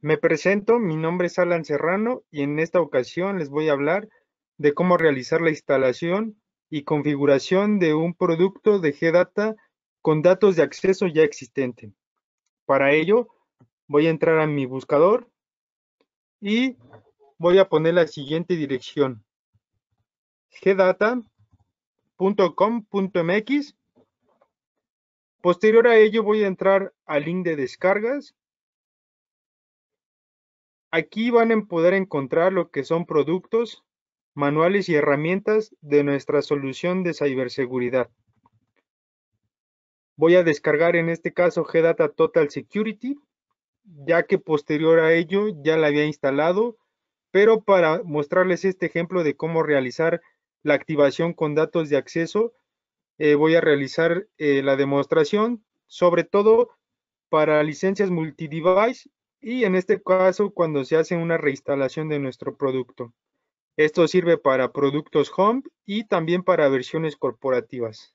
Me presento, mi nombre es Alan Serrano y en esta ocasión les voy a hablar de cómo realizar la instalación y configuración de un producto de GData con datos de acceso ya existente. Para ello, voy a entrar a mi buscador y voy a poner la siguiente dirección. gdata.com.mx Posterior a ello voy a entrar al link de descargas Aquí van a poder encontrar lo que son productos, manuales y herramientas de nuestra solución de ciberseguridad. Voy a descargar en este caso GData Total Security, ya que posterior a ello ya la había instalado, pero para mostrarles este ejemplo de cómo realizar la activación con datos de acceso, eh, voy a realizar eh, la demostración, sobre todo para licencias multi-device y en este caso cuando se hace una reinstalación de nuestro producto. Esto sirve para productos home y también para versiones corporativas.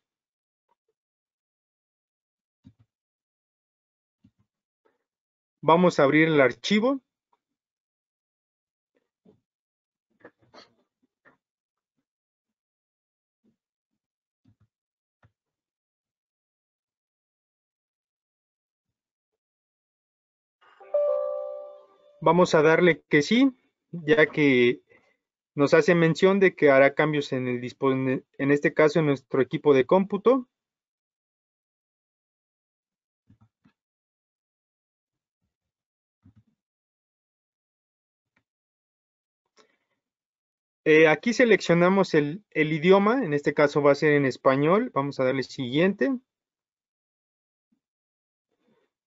Vamos a abrir el archivo. Vamos a darle que sí, ya que nos hace mención de que hará cambios en el en este caso en nuestro equipo de cómputo. Eh, aquí seleccionamos el, el idioma, en este caso va a ser en español. Vamos a darle siguiente.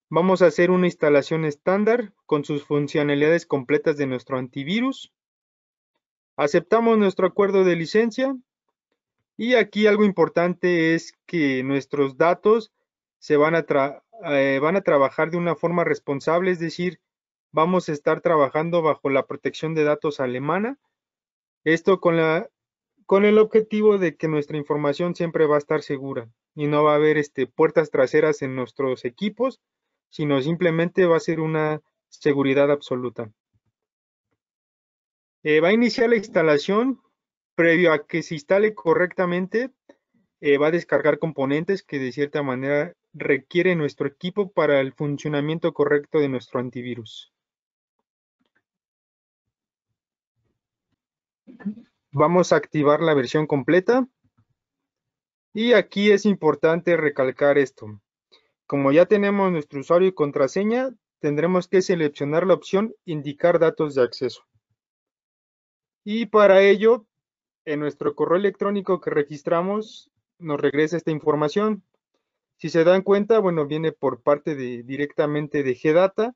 Vamos a hacer una instalación estándar con sus funcionalidades completas de nuestro antivirus. Aceptamos nuestro acuerdo de licencia. Y aquí algo importante es que nuestros datos se van a, eh, trabajar de una forma responsable, es decir, vamos a estar trabajando bajo la protección de datos alemana. Esto con, con el objetivo de que nuestra información siempre va a estar segura y no va a haber este, puertas traseras en nuestros equipos sino simplemente va a ser una seguridad absoluta. Eh, va a iniciar la instalación previo a que se instale correctamente. Eh, va a descargar componentes que de cierta manera requiere nuestro equipo para el funcionamiento correcto de nuestro antivirus. Vamos a activar la versión completa. Y aquí es importante recalcar esto. Como ya tenemos nuestro usuario y contraseña, tendremos que seleccionar la opción Indicar datos de acceso. Y para ello, en nuestro correo electrónico que registramos, nos regresa esta información. Si se dan cuenta, bueno, viene por parte de, directamente de GData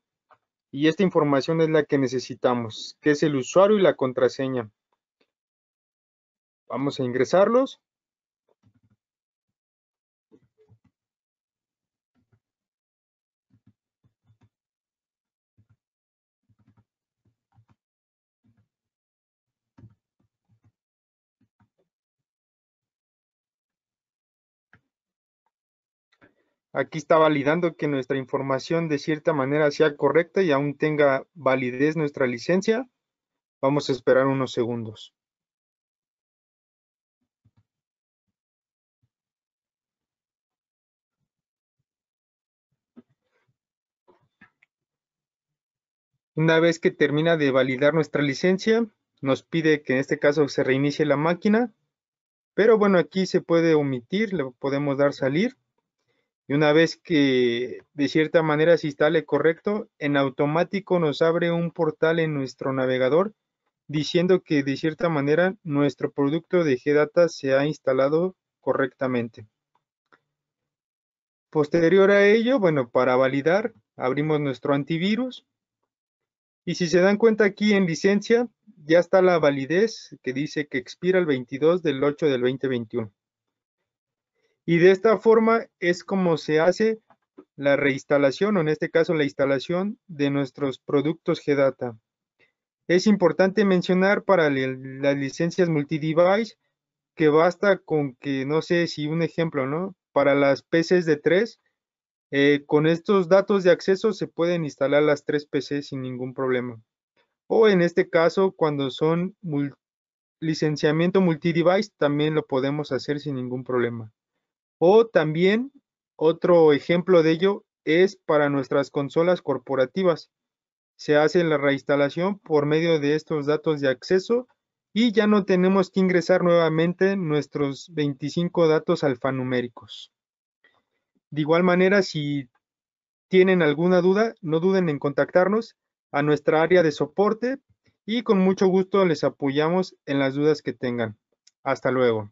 y esta información es la que necesitamos, que es el usuario y la contraseña. Vamos a ingresarlos. Aquí está validando que nuestra información de cierta manera sea correcta y aún tenga validez nuestra licencia. Vamos a esperar unos segundos. Una vez que termina de validar nuestra licencia, nos pide que en este caso se reinicie la máquina, pero bueno, aquí se puede omitir, le podemos dar salir y una vez que de cierta manera se instale correcto, en automático nos abre un portal en nuestro navegador diciendo que de cierta manera nuestro producto de GData se ha instalado correctamente. Posterior a ello, bueno, para validar, abrimos nuestro antivirus. Y si se dan cuenta aquí en licencia, ya está la validez que dice que expira el 22 del 8 del 2021. Y de esta forma es como se hace la reinstalación, o en este caso la instalación de nuestros productos GData. Es importante mencionar para las licencias multidevice que basta con que, no sé si un ejemplo, ¿no? Para las PCs de 3, eh, con estos datos de acceso se pueden instalar las tres PCs sin ningún problema. O en este caso, cuando son licenciamiento multidevice, también lo podemos hacer sin ningún problema. O también otro ejemplo de ello es para nuestras consolas corporativas. Se hace la reinstalación por medio de estos datos de acceso y ya no tenemos que ingresar nuevamente nuestros 25 datos alfanuméricos. De igual manera, si tienen alguna duda, no duden en contactarnos a nuestra área de soporte y con mucho gusto les apoyamos en las dudas que tengan. Hasta luego.